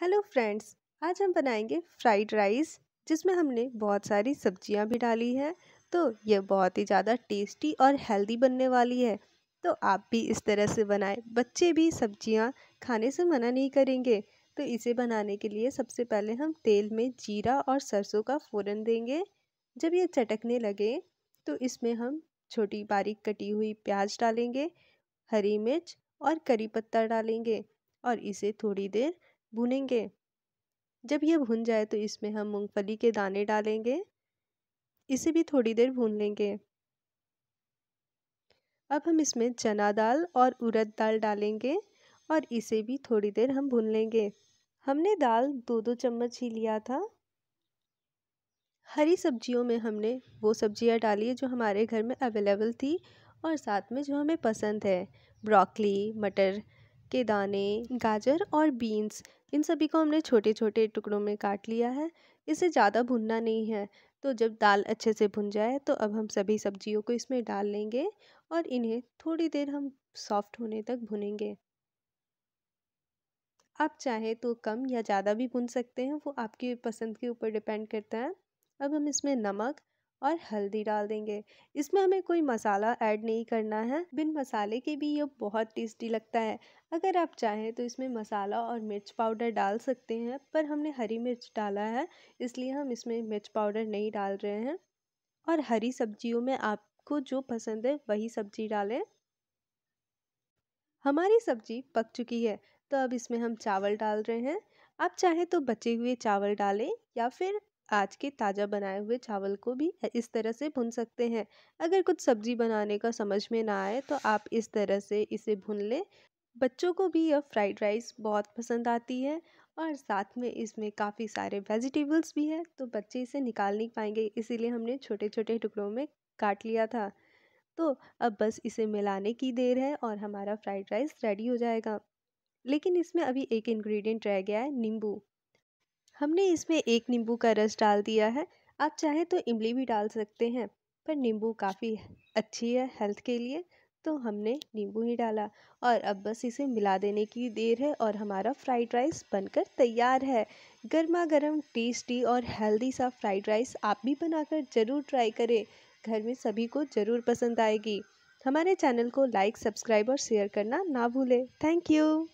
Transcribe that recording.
hello friends आज हम बनाएंगे फ्राइड राइस जिसमें हमने बहुत सारी सब्जियां भी डाली हैं तो यह बहुत ही ज़्यादा टेस्टी और हेल्दी बनने वाली है तो आप भी इस तरह से बनाएं बच्चे भी सब्जियां खाने से मना नहीं करेंगे तो इसे बनाने के लिए सबसे पहले हम तेल में जीरा और सरसों का फ़ोरन देंगे जब ये चटकने लगे तो इसमें हम छोटी बारीक कटी हुई प्याज डालेंगे हरी मिर्च और करी पत्ता डालेंगे और इसे थोड़ी देर भुनेंगे जब यह भुन जाए तो इसमें हम मूंगफली के दाने डालेंगे इसे भी थोड़ी देर भून लेंगे अब हम इसमें चना दाल और उड़द दाल डालेंगे और इसे भी थोड़ी देर हम भून लेंगे हमने दाल दो दो चम्मच ही लिया था हरी सब्जियों में हमने वो सब्जियां डाली जो हमारे घर में अवेलेबल थी और साथ में जो हमें पसंद है ब्रोकली मटर के दाने गाजर और बीन्स इन सभी को हमने छोटे छोटे टुकड़ों में काट लिया है इसे ज़्यादा भुनना नहीं है तो जब दाल अच्छे से भुन जाए तो अब हम सभी सब्जियों को इसमें डाल लेंगे और इन्हें थोड़ी देर हम सॉफ्ट होने तक भुनेंगे आप चाहें तो कम या ज़्यादा भी भुन सकते हैं वो आपकी पसंद के ऊपर डिपेंड करता है अब हम इसमें नमक और हल्दी डाल देंगे इसमें हमें कोई मसाला ऐड नहीं करना है बिन मसाले के भी ये बहुत टेस्टी लगता है अगर आप चाहें तो इसमें मसाला और मिर्च पाउडर डाल सकते हैं पर हमने हरी मिर्च डाला है इसलिए हम इसमें मिर्च पाउडर नहीं डाल रहे हैं और हरी सब्जियों में आपको जो पसंद है वही सब्जी डालें हमारी सब्जी पक चुकी है तो अब इसमें हम चावल डाल रहे हैं आप चाहें तो बचे हुए चावल डालें या फिर आज के ताज़ा बनाए हुए चावल को भी इस तरह से भून सकते हैं अगर कुछ सब्जी बनाने का समझ में ना आए तो आप इस तरह से इसे भून लें बच्चों को भी यह फ्राइड राइस बहुत पसंद आती है और साथ में इसमें काफ़ी सारे वेजिटेबल्स भी हैं तो बच्चे इसे निकाल नहीं पाएंगे इसीलिए हमने छोटे छोटे टुकड़ों में काट लिया था तो अब बस इसे मिलाने की देर है और हमारा फ्राइड राइस रेडी हो जाएगा लेकिन इसमें अभी एक इंग्रेडिएंट रह गया है नींबू हमने इसमें एक नींबू का रस डाल दिया है आप चाहें तो इमली भी डाल सकते हैं पर नींबू काफ़ी अच्छी है हेल्थ के लिए तो हमने नींबू ही डाला और अब बस इसे मिला देने की देर है और हमारा फ्राइड राइस बनकर तैयार है गर्मा गर्म टेस्टी और हेल्दी सा फ्राइड राइस आप भी बनाकर ज़रूर ट्राई करें घर में सभी को ज़रूर पसंद आएगी हमारे चैनल को लाइक सब्सक्राइब और शेयर करना ना भूलें थैंक यू